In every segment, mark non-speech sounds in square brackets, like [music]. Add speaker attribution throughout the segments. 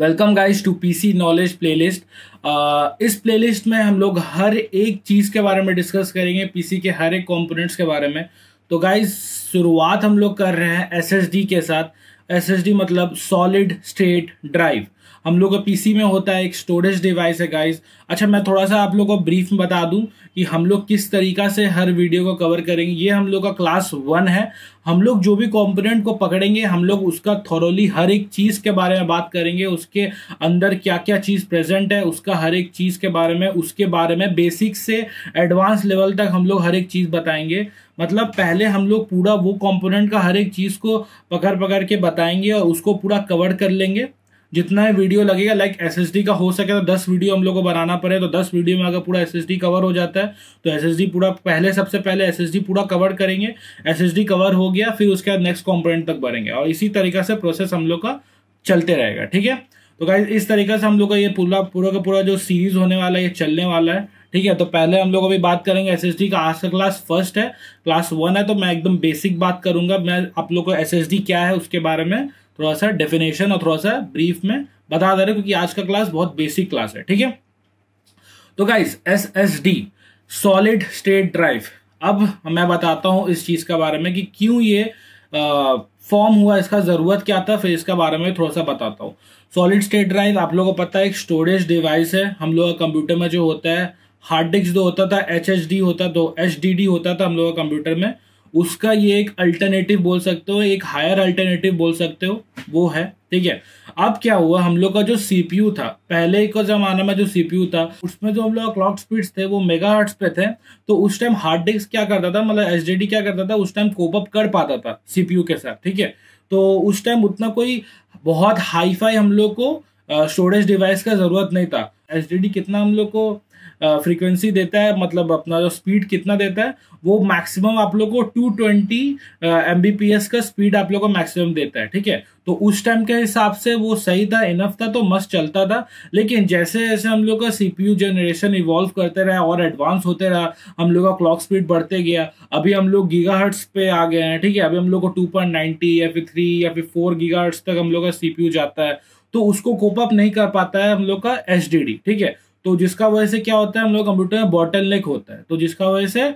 Speaker 1: welcome guys to PC knowledge playlist इस playlist में हम लोग हर एक चीज़ के बारे में डिस्कस करेंगे पीसी के हर एक कंपोनेंट्स के बारे में तो गाइस शुरुआत हम लोग कर रहे हैं एसएसडी के साथ एसएसडी मतलब सॉलिड स्टेट ड्राइव हम लोग का पीसी में होता है एक स्टोरेज डिवाइस है गाइस अच्छा मैं थोड़ा सा आप लोग को ब्रीफ में बता दूं कि हम लोग किस तरीका से हर वीडियो को कवर करेंगे ये हम लोग का क्लास वन है हम लोग जो भी कॉम्पोनेंट को पकड़ेंगे हम लोग उसका थोरोली हर एक चीज़ के बारे में बात करेंगे उसके अंदर क्या क्या चीज़ प्रेजेंट है उसका हर एक चीज़ के बारे में उसके बारे में बेसिक से एडवांस लेवल तक हम लोग हर एक चीज़ बताएंगे मतलब पहले हम लोग पूरा वो कंपोनेंट का हर एक चीज़ को पकड़ पकड़ के बताएंगे और उसको पूरा कवर कर लेंगे जितना है वीडियो लगेगा लाइक एस का हो सके तो दस वीडियो हम लोग को बनाना पड़े तो दस वीडियो में अगर पूरा एस कवर हो जाता है तो एस पूरा पहले सबसे पहले एस पूरा कवर करेंगे एस कवर हो गया फिर उसके बाद नेक्स्ट कॉम्पोनेंट तक भरेंगे और इसी तरीका से प्रोसेस हम लोग का चलते रहेगा ठीक है तो गाइज इस तरीके से हम लोग का ये पूरा पूरा का पूरा जो सीरीज होने वाला है ये चलने वाला है ठीक है तो पहले हम लोग अभी बात करेंगे एस का आज का क्लास फर्स्ट है क्लास वन है तो मैं एकदम बेसिक बात करूंगा मैं आप लोग को एस क्या है उसके बारे में थोड़ा सा डेफिनेशन और थोड़ा सा ब्रीफ में बता दे रहे क्योंकि आज का क्लास बहुत बेसिक क्लास है ठीक है तो guys S S D solid state drive अब मैं बताता हूं इस चीज़ के बारे में कि क्यों ये फॉर्म हुआ इसका ज़रूरत क्या था फिर इसके बारे में थोड़ा सा बताता हूँ सॉलिड स्टेट ड्राइव आप लोगों को पता है एक स्टोरेज डिवाइस है हम लोग का कंप्यूटर में जो होता है हार्ड डिस्क जो होता था एच होता तो एच होता था हम लोग का कंप्यूटर में उसका ये एक अल्टरनेटिव बोल सकते हो एक हायर अल्टरनेटिव बोल सकते हो वो है ठीक है अब क्या हुआ हम लोग का जो सीपीयू था पहले का जमाने में जो सीपीयू था उसमें जो हम लोग क्लॉक स्पीड्स थे वो मेगा हर्ट्स पे थे तो उस टाइम हार्ड डिस्क क्या करता था मतलब एसडीडी क्या करता था उस टाइम कोप अप कर पाता था सीपीयू के साथ ठीक है तो उस टाइम उतना कोई बहुत फाई हम लोग को स्टोरेज डिवाइस का जरूरत नहीं था एसडीडी कितना हम लोग को फ्रीक्वेंसी देता है मतलब अपना जो स्पीड कितना देता है वो मैक्सिमम आप लोग को 220 ट्वेंटी एम का स्पीड आप लोग को मैक्सिमम देता है ठीक है तो उस टाइम के हिसाब से वो सही था इनफ था तो मस्त चलता था लेकिन जैसे जैसे हम लोग का सीपीयू जनरेशन इवॉल्व करते रहा और एडवांस होते रहा हम लोग का क्लॉक स्पीड बढ़ते गया अभी हम लोग गीगा हर्ट्स पे आ गए हैं ठीक है अभी हम लोग को टू पॉइंट नाइन्टी या फिर थ्री या फिर फोर गीगा तक हम लोग का सीपीयू जाता है तो उसको कोप अप नहीं कर पाता है हम लोग का एच ठीक है तो जिसका वजह से क्या होता है हम लोग कंप्यूटर में बॉटल नेक होता है तो जिसका वजह से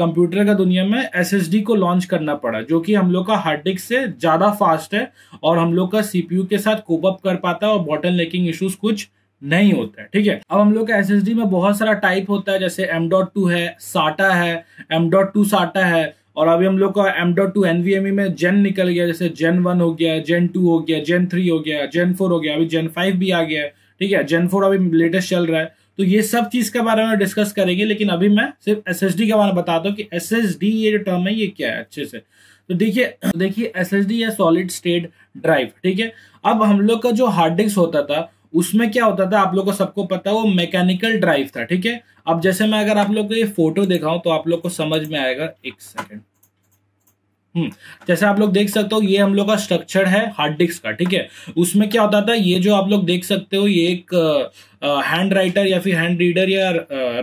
Speaker 1: कंप्यूटर का दुनिया में एस को लॉन्च करना पड़ा जो कि हम लोग का हार्ड डिस्क से ज़्यादा फास्ट है और हम लोग का सीपीयू के साथ कोप अप कर पाता है और बॉटल नेकिंग इशूज कुछ नहीं होता है ठीक है अब हम लोग का एस में बहुत सारा टाइप होता है जैसे एम डॉट टू है साटा है एम डॉट टू साटा है और अभी हम लोग का एम डॉट टू एनवीएम में जेन निकल गया जैसे जेन वन हो गया जेन टू हो गया जेन थ्री हो गया जेन फोर हो गया अभी जेन फाइव भी आ गया है ठीक है जेनफोर अभी लेटेस्ट चल रहा है तो ये सब चीज के बारे में डिस्कस करेंगे लेकिन अभी मैं सिर्फ एस एस डी के बारे में बताता हूँ कि एस एस डी ये जो टर्म है ये क्या है अच्छे से तो देखिए देखिए एस एस डी या सॉलिड स्टेट ड्राइव ठीक है अब हम लोग का जो हार्ड डिस्क होता था उसमें क्या होता था आप लोग को सबको पता है वो मैकेनिकल ड्राइव था ठीक है अब जैसे मैं अगर आप लोग को ये फोटो दिखाऊं तो आप लोग को समझ में आएगा एक सेकेंड हम्म, जैसे आप लोग देख सकते हो ये हम लोग का स्ट्रक्चर है हार्ड डिस्क का ठीक है उसमें क्या होता था ये जो आप लोग देख सकते हो ये एक हैंड राइटर या फिर हैंड रीडर या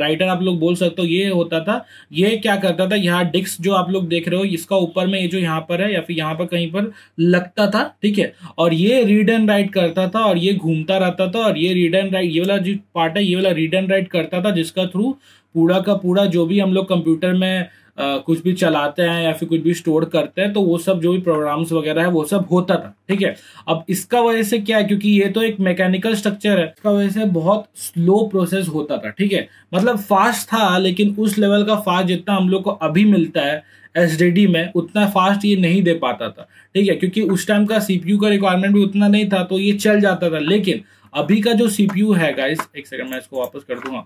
Speaker 1: राइटर आप लोग बोल सकते हो ये होता था ये क्या करता था यहाँ डिस्क जो आप लोग देख रहे हो इसका ऊपर में ये जो यहाँ पर है या फिर यहाँ पर कहीं पर लगता था ठीक है और ये रीड एंड राइट करता था और ये घूमता रहता था और ये रीड एंड राइट ये वाला जो पार्ट है ये वाला रीड एंड राइट करता था जिसका थ्रू पूरा का पूरा जो भी हम लोग कंप्यूटर में कुछ भी चलाते हैं या फिर कुछ भी स्टोर करते हैं तो वो सब जो भी प्रोग्राम्स वगैरह है वो सब होता था ठीक है अब इसका वजह से क्या है क्योंकि ये तो एक मैकेनिकल स्ट्रक्चर है इसका वजह से बहुत स्लो प्रोसेस होता था ठीक है मतलब फास्ट था लेकिन उस लेवल का फास्ट जितना हम लोग को अभी मिलता है एस में उतना फास्ट ये नहीं दे पाता था ठीक है क्योंकि उस टाइम का सीपीयू का रिक्वायरमेंट भी उतना नहीं था तो ये चल जाता था लेकिन अभी का जो सीपीयू है गाइस एक सेकंड मैं इसको वापस कर दूंगा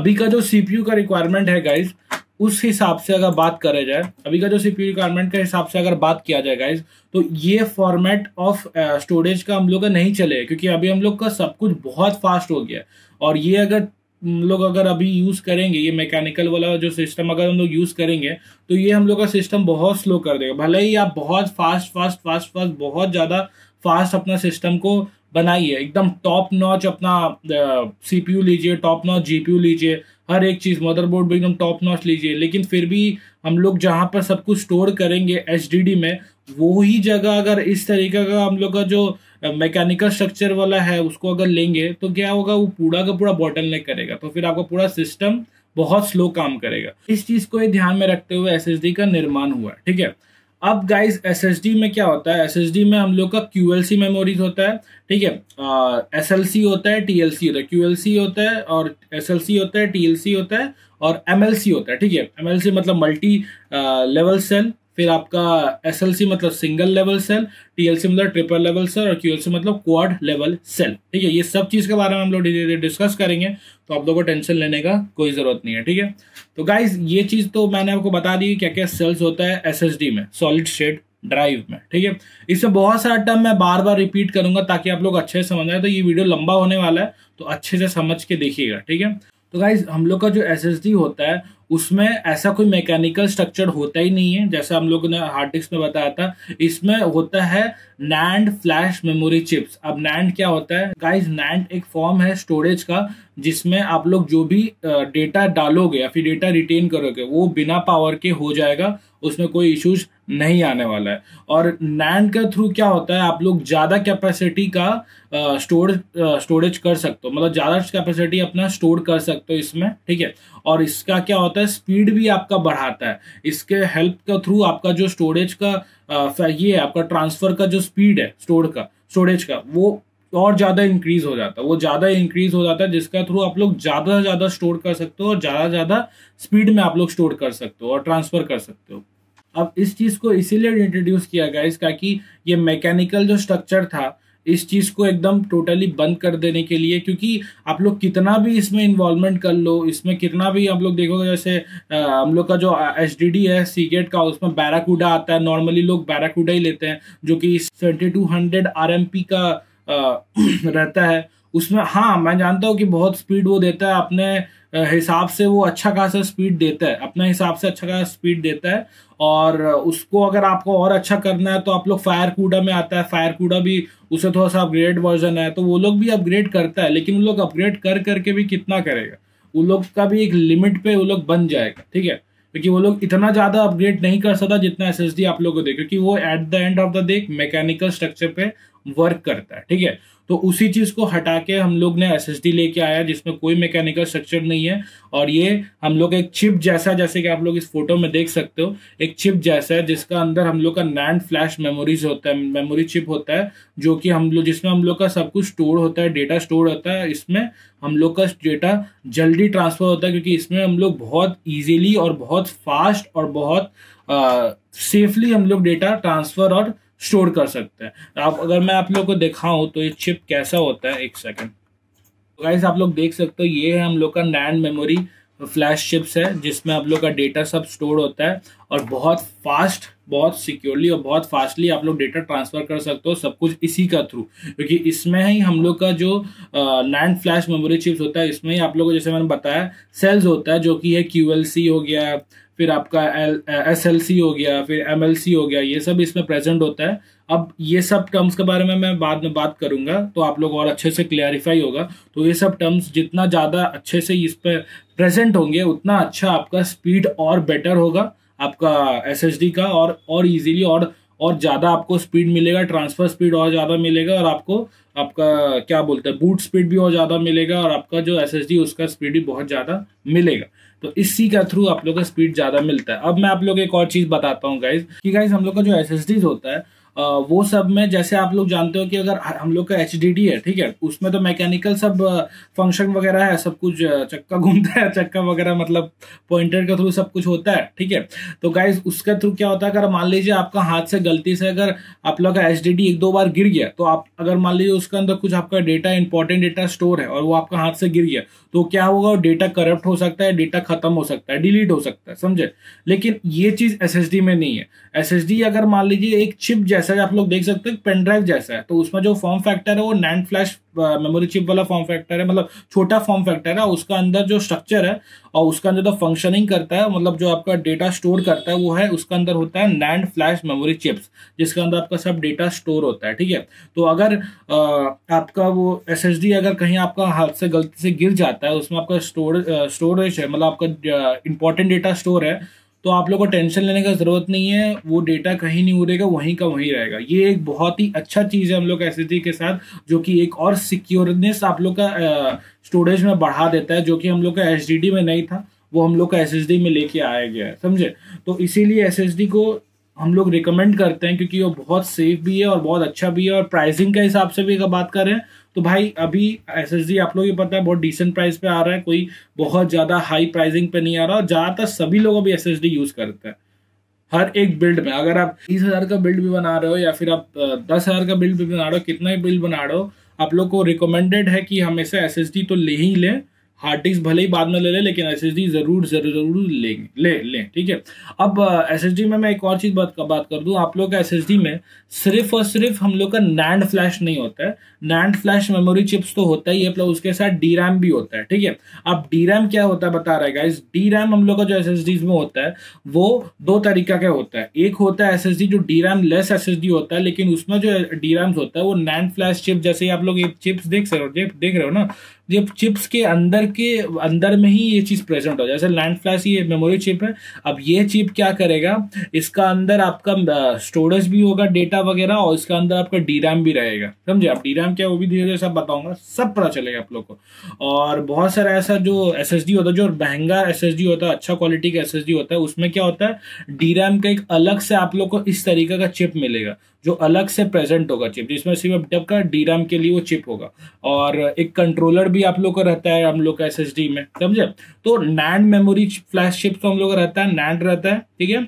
Speaker 1: अभी का जो सीपीयू का रिक्वायरमेंट है गाइस उस हिसाब से अगर बात करे जाए अभी का जो सी पी रिक्वायरमेंट के हिसाब से अगर बात किया जाए गाइज तो ये फॉर्मेट ऑफ स्टोरेज का हम लोग का नहीं चले क्योंकि अभी हम लोग का सब कुछ बहुत फास्ट हो गया और ये अगर हम लोग अगर अभी यूज़ करेंगे ये मैकेनिकल वाला जो सिस्टम अगर हम लोग यूज़ करेंगे तो ये हम लोग का सिस्टम बहुत स्लो कर देगा भले ही आप बहुत फास्ट फास्ट फास्ट फास्ट बहुत ज़्यादा फास्ट अपना सिस्टम को बनाइए एकदम टॉप नॉच अपना सी पी यू लीजिए top notch G P U लीजिए हर एक चीज़ मदरबोर्ड भी एकदम टॉप नॉच लीजिए लेकिन फिर भी हम लोग जहाँ पर सब कुछ स्टोर करेंगे एच में वो ही जगह अगर इस तरीके का हम लोग का जो मैकेनिकल स्ट्रक्चर वाला है उसको अगर लेंगे तो क्या होगा वो पूरा का पूरा बॉटल नहीं करेगा तो फिर आपका पूरा सिस्टम बहुत स्लो काम करेगा इस चीज़ को ध्यान में रखते हुए एस का निर्माण हुआ ठीक है अब गाइज एस में क्या होता है एस में हम लोग का क्यू मेमोरीज होता है ठीक है एस होता है टी होता है क्यू होता है और एस होता है टी होता है और एम होता है ठीक है एम मतलब मल्टी लेवल सेल फिर आपका एस एल सी मतलब सिंगल लेवल सेल टी मतलब ट्रिपल लेवल सेल और क्यू मतलब क्वाड लेवल सेल ठीक है ये सब चीज़ के बारे में हम लोग डिस्कस करेंगे तो आप लोगों को टेंशन लेने का कोई ज़रूरत नहीं है ठीक है तो गाइज ये चीज़ तो मैंने आपको बता दी क्या क्या सेल्स होता है एस एस डी में सॉलिड स्टेट ड्राइव में ठीक है इससे बहुत सारा टर्म मैं बार बार रिपीट करूंगा ताकि आप लोग अच्छे से समझ आए तो ये वीडियो लंबा होने वाला है तो अच्छे से समझ के देखिएगा ठीक है तो गाइज हम लोग का जो एस होता है उसमें ऐसा कोई मैकेनिकल स्ट्रक्चर होता ही नहीं है जैसा हम लोगों ने हार्ड डिस्क में बताया था इसमें होता है नैंड फ्लैश मेमोरी चिप्स अब नैंड क्या होता है गाइस नैंड एक फॉर्म है स्टोरेज का जिसमें आप लोग जो भी डेटा डालोगे या फिर डेटा रिटेन करोगे वो बिना पावर के हो जाएगा उसमें कोई इश्यूज नहीं आने वाला है और नैंड के थ्रू क्या होता है आप लोग ज़्यादा कैपेसिटी का स्टोर स्टोरेज कर सकते हो मतलब ज़्यादा कैपेसिटी अपना स्टोर कर सकते हो इसमें ठीक है और इसका क्या होता है स्पीड भी आपका बढ़ाता है इसके हेल्प के थ्रू आपका जो स्टोरेज का आ, ये आपका ट्रांसफ़र का जो स्पीड है स्टोर का स्टोरेज का वो और ज़्यादा इंक्रीज हो जाता है वो ज़्यादा इंक्रीज हो जाता है जिसका थ्रू आप लोग ज़्यादा से ज़्यादा स्टोर कर सकते हो और ज़्यादा से ज़्यादा स्पीड में आप लोग स्टोर कर सकते हो और ट्रांसफ़र कर सकते हो अब इस चीज़ को इसीलिए इंट्रोड्यूस किया गया इसका कि ये मैकेनिकल जो स्ट्रक्चर था इस चीज़ को एकदम टोटली बंद कर देने के लिए क्योंकि आप लोग कितना भी इसमें इन्वॉल्वमेंट कर लो इसमें कितना भी आप लोग देखोगे जैसे हम लोग का जो एस डी डी है सीगेट का उसमें बैराकूडा आता है नॉर्मली लोग बैराकूडा ही लेते हैं जो कि seventy two hundred R M P का आ, [clears throat] रहता है उसमें हाँ मैं जानता हूँ कि बहुत स्पीड वो देता है अपने हिसाब से वो अच्छा खासा स्पीड देता है अपना हिसाब से अच्छा खासा स्पीड देता है और उसको अगर आपको और अच्छा करना है तो आप लोग फायर कूडा में आता है फायर कूडा भी उसे थोड़ा सा अपग्रेड वर्जन है तो वो लोग भी अपग्रेड करता है लेकिन वो लोग अपग्रेड कर करके भी कितना करेगा उन लोग का भी एक लिमिट पे वो लोग बन जाएगा ठीक है क्योंकि वो लोग इतना ज़्यादा अपग्रेड नहीं कर सकता जितना एस आप लोग को दे क्योंकि वो at the end of the day mechanical structure पे वर्क करता है ठीक है तो उसी चीज़ को हटा के हम लोग ने एस लेके आया जिसमें कोई मैकेनिकल स्ट्रक्चर नहीं है और ये हम लोग एक चिप जैसा जैसे कि आप लोग इस फोटो में देख सकते हो एक चिप जैसा है जिसका अंदर हम लोग का नैंड फ्लैश मेमोरीज होता है मेमोरी चिप होता है जो कि हम लोग जिसमें हम लोग का सब कुछ स्टोर होता है डेटा स्टोर होता है इसमें हम लोग का डेटा जल्दी ट्रांसफर होता है क्योंकि इसमें हम लोग बहुत ईजिली और बहुत फास्ट और बहुत सेफली uh, हम लोग डेटा ट्रांसफर और स्टोर कर सकते हैं आप अगर मैं आप लोग को दिखाऊं तो ये चिप कैसा होता है एक सेकेंड तो गाइस आप लोग देख सकते हो ये है हम लोग का नैंड मेमोरी फ्लैश चिप्स है जिसमें आप लोग का डेटा सब स्टोर होता है और बहुत फास्ट बहुत सिक्योरली और बहुत फास्टली आप लोग डेटा ट्रांसफ़र कर सकते हो सब कुछ इसी का थ्रू क्योंकि इसमें ही हम लोग का जो लैंड फ्लैश मेमोरी चिप्स होता है इसमें ही आप लोगों को जैसे मैंने बताया सेल्स होता है जो कि है क्यू हो गया फिर आपका एल एस एल सी हो गया फिर एम एल सी हो गया ये सब इसमें प्रेजेंट होता है अब ये सब टर्म्स के बारे में मैं बाद में बात करूंगा तो आप लोग और अच्छे से क्लैरिफाई होगा तो ये सब टर्म्स जितना ज़्यादा अच्छे से इस पर प्रेजेंट होंगे उतना अच्छा आपका स्पीड और बेटर होगा आपका एस का और और इजीली और और ज़्यादा आपको स्पीड मिलेगा ट्रांसफर स्पीड और ज़्यादा मिलेगा और आपको आपका क्या बोलते हैं बूट स्पीड भी और ज़्यादा मिलेगा और आपका जो एस उसका स्पीड भी बहुत ज़्यादा मिलेगा तो इसी का थ्रू आप लोग का स्पीड ज़्यादा मिलता है अब मैं आप लोग एक और चीज़ बताता हूँ गाइज कि गाइज हम लोग का जो एस होता है वो सब में जैसे आप लोग जानते हो कि अगर हम लोग का एच है ठीक है उसमें तो मैकेनिकल सब फंक्शन वगैरह है सब कुछ चक्का घूमता है चक्का वगैरह मतलब पॉइंटर के थ्रू सब कुछ होता है ठीक है तो गाइज उसके थ्रू क्या होता है अगर मान लीजिए आपका हाथ से गलती से अगर आप लोग का एच एक दो बार गिर गया तो आप अगर मान लीजिए उसके अंदर कुछ आपका डेटा इंपॉर्टेंट डेटा स्टोर है और वो आपका हाथ से गिर गया तो क्या होगा वो डेटा करप्ट हो सकता है डेटा खत्म हो सकता है डिलीट हो सकता है समझे लेकिन ये चीज एस में नहीं है एस अगर मान लीजिए एक चिप जैसे जैसा आप लोग देख सकते हो पेन ड्राइव जैसा है तो उसमें जो फॉर्म फैक्टर है वो नैंड फ्लैश मेमोरी चिप वाला फॉर्म फैक्टर है मतलब छोटा फॉर्म फैक्टर है उसका अंदर जो स्ट्रक्चर है और उसका अंदर जो फंक्शनिंग करता है मतलब जो आपका डेटा स्टोर करता है वो है उसका अंदर होता है नैंड फ्लैश मेमोरी चिप्स जिसके अंदर आपका सब डेटा स्टोर होता है ठीक है तो अगर आ, uh, आपका वो एस अगर कहीं आपका हाथ से गलती से गिर जाता है उसमें आपका स्टोर स्टोरेज uh, है मतलब आपका इंपॉर्टेंट डेटा स्टोर है तो आप लोग को टेंशन लेने का ज़रूरत नहीं है वो डेटा कहीं नहीं उड़ेगा वहीं का वहीं रहेगा ये एक बहुत ही अच्छा चीज़ है हम लोग एस के साथ जो कि एक और सिक्योरनेस आप लोग का स्टोरेज में बढ़ा देता है जो कि हम लोग का एस में नहीं था वो हम लोग का एस में लेके आया गया है समझे तो इसीलिए एस को हम लोग रिकमेंड करते हैं क्योंकि वो बहुत सेफ भी है और बहुत अच्छा भी है और प्राइसिंग के हिसाब से भी अगर बात करें तो भाई अभी एस एस डी आप लोग पता है बहुत डिसेंट प्राइस पे आ रहा है कोई बहुत ज़्यादा हाई प्राइसिंग पे नहीं आ रहा और ज़्यादातर सभी लोग अभी एस एस डी यूज़ करते हैं हर एक बिल्ड में अगर आप तीस हज़ार का बिल्ड भी बना रहे हो या फिर आप दस हज़ार का बिल्ड भी बना रहे हो कितना ही बिल्ड बना रहे हो आप लोग को रिकमेंडेड है कि हमेशा एस एस डी तो ले ही लें हार्ड डिस्क भले ही बाद में ले लें लेकिन एस ज़रूर ज़रूर ज़रूर लेंगे ले लें ठीक है अब एस uh, में मैं एक और चीज़ बात का बात कर दूँ आप लोग का एस में सिर्फ और सिर्फ हम लोग का नैंड फ्लैश नहीं होता है नैंड फ्लैश मेमोरी चिप्स तो होता ही है प्लस उसके साथ डी रैम भी होता है ठीक है अब डी रैम क्या होता है बता रहा है गाइज डी हम लोग का जो एस में होता है वो दो तरीका का होता है एक होता है एस जो डी रैम लेस एस होता है लेकिन उसमें जो डी होता है वो नैंड फ्लैश चिप जैसे आप लोग ये चिप्स देख सकते हो देख रहे हो ना ये चिप्स के अंदर के अंदर में ही ये चीज़ प्रेजेंट हो जाए जैसे लैंड फ्लैश ये मेमोरी चिप है अब ये चिप क्या करेगा इसका अंदर आपका स्टोरेज भी होगा डेटा वगैरह और इसका अंदर आपका डी रैम भी रहेगा समझे आप डी रैम क्या वो भी धीरे धीरे सब बताऊंगा सब पता चलेगा आप लोग को और बहुत सारा ऐसा जो एस होता है जो महंगा एस होता है अच्छा क्वालिटी का एस होता है उसमें क्या होता है डी का एक अलग से आप लोग को इस तरीके का चिप मिलेगा जो अलग से प्रेजेंट होगा चिप जिसमें सिर्फ का डी के लिए वो चिप होगा और एक कंट्रोलर भी आप लोग का रहता है हम लोग का एस में समझे तो नैंड मेमोरी फ्लैश चिप तो हम लोग का रहता है नैंड रहता है ठीक है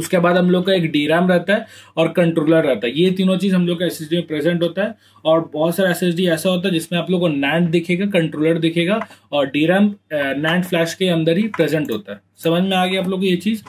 Speaker 1: उसके बाद हम लोग का एक डी रहता है और कंट्रोलर रहता है ये तीनों चीज़ हम लोग का एस में प्रेजेंट होता है और बहुत सारा एस ऐसा होता है जिसमें आप लोग को नैंड दिखेगा कंट्रोलर दिखेगा और डी रैम नैंड फ्लैश के अंदर ही प्रेजेंट होता है समझ में आ गया आप लोग को ये चीज़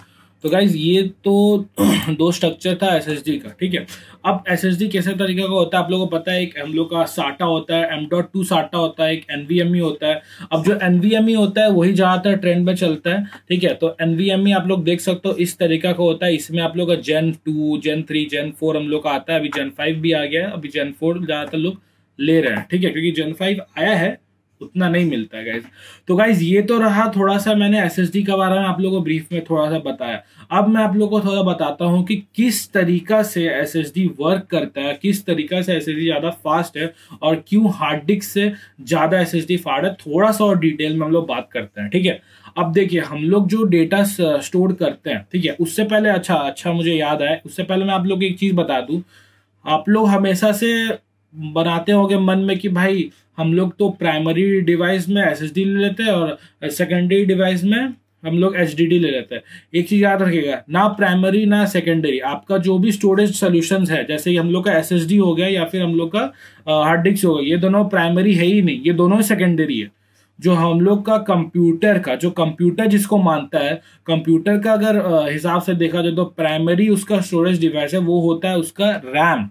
Speaker 1: तो गाइज ये तो [clears throat] दो स्ट्रक्चर था एस का ठीक है अब एस एस डी कैसे तरीके का होता है आप लोगों को पता है एक हम लोग का साटा होता है एम डॉट टू साटा होता है एक एन e होता है अब जो एन e होता है वही ज़्यादातर ट्रेंड में चलता है ठीक है तो एन e आप लोग देख सकते हो इस तरीका का होता है इसमें आप लोग का gen two gen three gen four हम लोग का आता है अभी जेन फाइव भी आ गया है अभी जेन फोर ज़्यादातर लोग ले रहे हैं ठीक है क्योंकि जेन फाइव आया है उतना नहीं मिलता है गाइज तो गाइज ये तो रहा थोड़ा सा मैंने एस एस डी के बारे में आप लोगों को ब्रीफ में थोड़ा सा बताया अब मैं आप लोगों को थोड़ा बताता हूँ कि किस तरीका से एस एस डी वर्क करता है किस तरीका से एस एस डी ज़्यादा फास्ट है और क्यों हार्ड डिस्क से ज़्यादा एस एस डी फाड़ है थोड़ा सा और डिटेल में हम लोग बात करते हैं ठीक है अब देखिए हम लोग जो डेटा स्टोर करते हैं ठीक है उससे पहले अच्छा अच्छा मुझे याद आया उससे पहले मैं आप लोग एक चीज़ बता दू आप लोग हमेशा से बनाते होंगे मन में कि भाई हम लोग तो प्राइमरी डिवाइस में एस ले लेते हैं और सेकेंडरी डिवाइस में हम लोग एच ले लेते हैं एक चीज़ याद रखिएगा ना प्राइमरी ना सेकेंडरी आपका जो भी स्टोरेज सोल्यूशन है जैसे हम लोग का एस हो गया या फिर हम लोग का हार्ड डिस्क हो गया ये दोनों प्राइमरी है ही नहीं ये दोनों सेकेंडरी है जो हम लोग का कंप्यूटर का जो कंप्यूटर जिसको मानता है कंप्यूटर का अगर हिसाब से देखा जाए तो प्राइमरी उसका स्टोरेज डिवाइस है वो होता है उसका रैम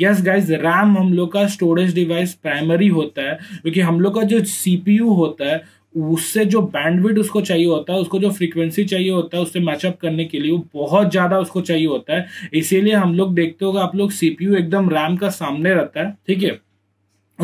Speaker 1: यस गाइज रैम हम लोग का स्टोरेज डिवाइस प्राइमरी होता है क्योंकि हम लोग का जो सी होता है उससे जो बैंडविड उसको चाहिए होता है उसको जो फ्रीक्वेंसी चाहिए होता है उससे मैचअप करने के लिए वो बहुत ज़्यादा उसको चाहिए होता है इसीलिए हम लोग देखते होगा आप लोग सीपीयू एकदम रैम का सामने रहता है ठीक है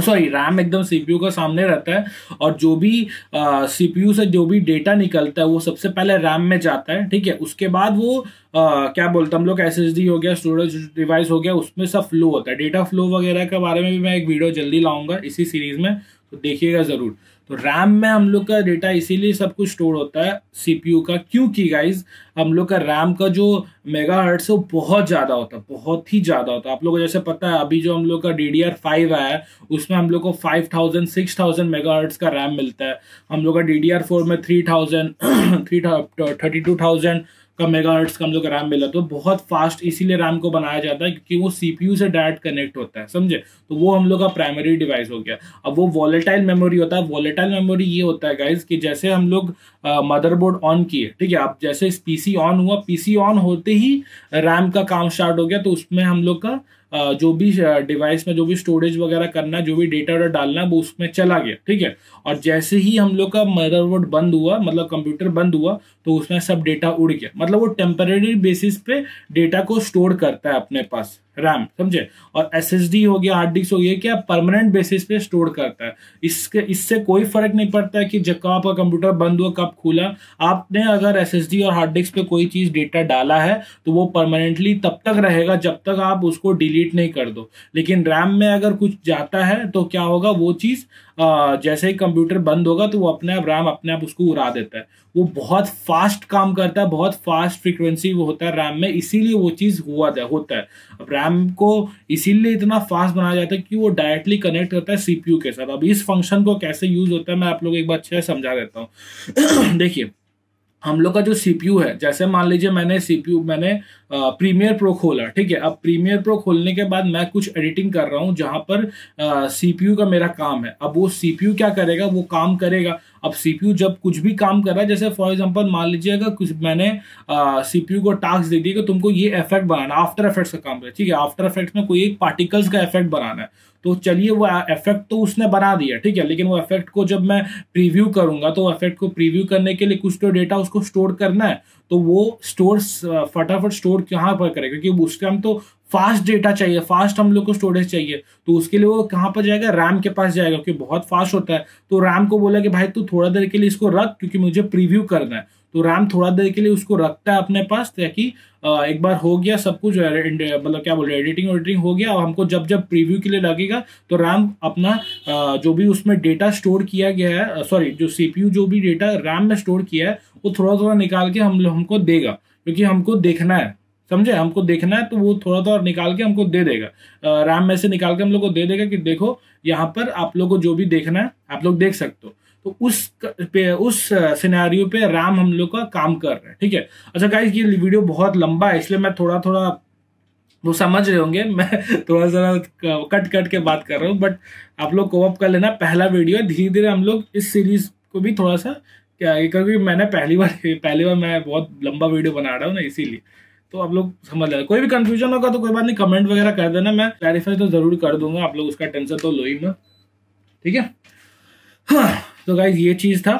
Speaker 1: सॉरी oh, रैम एकदम सीपीयू का सामने रहता है और जो भी सीपीयू से जो भी डेटा निकलता है वो सबसे पहले रैम में जाता है ठीक है उसके बाद वो आ, क्या बोलते हम लोग एस हो गया स्टोरेज डिवाइस हो गया उसमें सब फ्लो होता है डेटा फ्लो वगैरह के बारे में भी मैं एक वीडियो जल्दी लाऊंगा इसी सीरीज में तो देखिएगा ज़रूर तो रैम में हम लोग का डेटा इसीलिए सब कुछ स्टोर होता है सीपीयू का क्योंकि गाइज हम लोग का रैम का जो मेगा हर्ट्स है वो बहुत ज़्यादा होता है बहुत ही ज़्यादा होता है आप लोग को जैसे पता है अभी जो हम लोग का डी डी आर फाइव आया है उसमें हम लोग को five thousand six thousand mega hertz का रैम मिलता है हम लोग का डी डी आर फोर में three thousand three thirty two thousand का मेगा हर्ट्स का हम लोग रैम मिला तो बहुत फास्ट इसीलिए रैम को बनाया जाता है क्योंकि वो सीपीयू से डायरेक्ट कनेक्ट होता है समझे तो वो हम लोग का प्राइमरी डिवाइस हो गया अब वो वॉलेटाइल मेमोरी होता है वॉलेटाइल मेमोरी ये होता है गाइज कि जैसे हम लोग मदरबोर्ड ऑन किए ठीक है आप जैसे पीसी ऑन हुआ पीसी ऑन होते ही रैम का काम स्टार्ट हो गया तो उसमें हम लोग का जो भी डिवाइस में जो भी स्टोरेज वगैरह करना है जो भी डेटा वेटा डालना है वो उसमें चला गया ठीक है और जैसे ही हम लोग का मदरबोर्ड बंद हुआ मतलब कंप्यूटर बंद हुआ तो उसमें सब डेटा उड़ गया मतलब वो टेम्पररी बेसिस पे डेटा को स्टोर करता है अपने पास रैम समझे और एस हो गया हार्ड डिस्क हो गया क्या परमानेंट बेसिस पे स्टोर करता है इसके इससे कोई फर्क नहीं पड़ता है कि जब कब आपका कंप्यूटर बंद हुआ कब खुला आपने अगर एस एस डी और हार्ड डिस्क पे कोई चीज डेटा डाला है तो वो परमानेंटली तब तक रहेगा जब तक आप उसको डिलीट नहीं कर दो लेकिन रैम में अगर कुछ जाता है तो क्या होगा वो चीज जैसे ही कंप्यूटर बंद होगा तो वो अपने आप रैम अपने आप उसको उड़ा देता है वो बहुत फास्ट काम करता है बहुत फास्ट फ्रिक्वेंसी वो होता है रैम में इसीलिए वो चीज़ हुआ था होता है अब रैम को इसीलिए इतना फास्ट बनाया जाता है कि वो डायरेक्टली कनेक्ट करता है सीपीयू के साथ अब इस फंक्शन को कैसे यूज़ होता है मैं आप लोग एक बार अच्छे समझा देता हूँ [clears throat] देखिए हम लोग का जो सीपीयू है जैसे मान लीजिए मैंने सीपीयू मैंने प्रीमियर प्रो खोला ठीक है अब प्रीमियर प्रो खोलने के बाद मैं कुछ एडिटिंग कर रहा हूँ जहाँ पर सीपीयू का मेरा काम है अब वो सीपीयू क्या करेगा वो काम करेगा अब सीपीयू जब कुछ भी काम कर रहा है जैसे फॉर एग्जांपल मान लीजिएगा कुछ मैंने सीपीयू को टास्क दे दिया कि तुमको ये इफेक्ट बनाना आफ्टर इफेक्ट्स का काम है ठीक है आफ्टर इफेक्ट्स में कोई एक पार्टिकल्स का इफेक्ट बनाना है तो चलिए वो इफेक्ट तो उसने बना दिया ठीक है लेकिन वो इफेक्ट को जब मैं प्रीव्यू करूंगा तो इफेक्ट को प्रीव्यू करने के लिए कुछ तो डेटा उसको स्टोर करना है तो वो स्टोर फटाफट स्टोर कहाँ पर करेगा क्योंकि उसके हम तो फास्ट डेटा चाहिए फास्ट हम लोग को स्टोरेज चाहिए तो उसके लिए वो कहाँ पर जाएगा रैम के पास जाएगा क्योंकि बहुत फास्ट होता है तो रैम को बोला कि भाई तू थोड़ा देर के लिए इसको रख क्योंकि मुझे प्रीव्यू करना है तो रैम थोड़ा देर के लिए उसको रखता है अपने पास ताकि तो एक बार हो गया सब कुछ मतलब क्या बोल रहे एडिटिंग वेडिटिंग हो गया और हमको जब जब प्रीव्यू के लिए लगेगा तो रैम अपना जो भी उसमें डेटा स्टोर किया गया है सॉरी जो सीपीयू जो भी डेटा रैम में स्टोर किया है वो थोड़ा थोड़ा निकाल के हम हमको देगा क्योंकि हमको देखना है समझे हमको देखना है तो वो थोड़ा थोड़ा निकाल के हमको दे देगा रैम में से निकाल के हम लोग को दे देगा कि देखो यहाँ पर आप लोग को जो भी देखना है आप लोग देख सकते हो तो उस पे उस सिनेरियो पे राम हम लोग का काम कर रहे हैं ठीक है अच्छा गाइज ये वीडियो बहुत लंबा है इसलिए मैं थोड़ा थोड़ा वो समझ रहे होंगे [laughs] मैं थोड़ा सा कट कट के बात कर रहा हूँ बट आप लोग को अप कर लेना पहला वीडियो धीरे धीरे हम लोग इस सीरीज को भी थोड़ा सा क्या क्योंकि मैंने पहली बार [laughs] पहली बार मैं बहुत लंबा वीडियो बना रहा हूँ ना इसीलिए तो आप लोग समझ लेना कोई भी कंफ्यूजन होगा तो कोई बात नहीं कमेंट वगैरह कर देना मैं क्लैरिफाई तो जरूर कर दूंगा आप लोग उसका टेंशन तो लो ही मैं ठीक है हाँ तो गाइज ये चीज़ था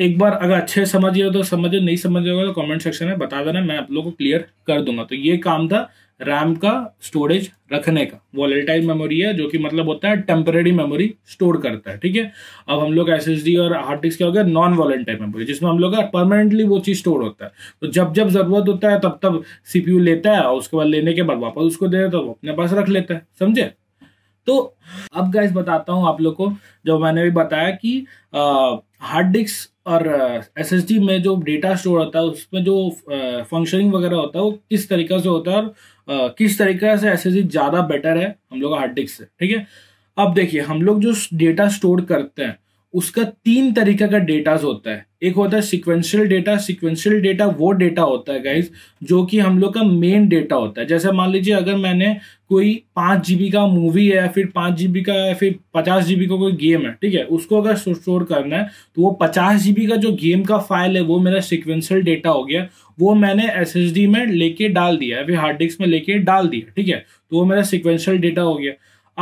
Speaker 1: एक बार अगर अच्छे समझिए हो तो समझो नहीं समझिएगा तो कमेंट सेक्शन में बता देना मैं आप लोगों को क्लियर कर दूंगा तो ये काम था रैम का स्टोरेज रखने का वॉलेटाइल मेमोरी है जो कि मतलब होता है टेम्परेरी मेमोरी स्टोर करता है ठीक है अब हम लोग एस और हार्ड डिस्क क्या हो गया नॉन वॉलेटाइल मेमोरी जिसमें हम लोग का परमानेंटली वो चीज़ स्टोर होता है तो जब जब जरूरत होता है तब तब सीपीयू लेता है और उसके बाद लेने के बाद वापस उसको दे तो अपने पास रख लेता है समझे तो अब गैस बताता हूँ आप लोग को जो मैंने भी बताया कि हार्ड डिस्क और एस uh, में जो डेटा स्टोर होता है उसमें जो फंक्शनिंग uh, वगैरह होता है वो किस तरीके से होता है और uh, किस तरीके से एस ज़्यादा बेटर है हम लोग हार्ड डिस्क से ठीक है अब देखिए हम लोग जो डेटा स्टोर करते हैं उसका तीन तरीके का डेटाज होता है एक होता है सिक्वेंशियल डेटा सिक्वेंशियल डेटा वो डेटा होता है गाइज जो कि हम लोग का मेन डेटा होता है जैसे मान लीजिए अगर मैंने कोई पाँच जीबी का मूवी है या फिर पाँच जीबी का या फिर पचास जीबी का कोई गेम है ठीक है उसको अगर स्टोर करना है तो वो पचास जीबी का जो गेम का फाइल है वो मेरा सिक्वेंशियल डेटा हो गया वो मैंने एस में लेके डाल दिया या फिर हार्ड डिस्क में लेके डाल दिया ठीक है तो वो मेरा सिक्वेंशियल डेटा हो गया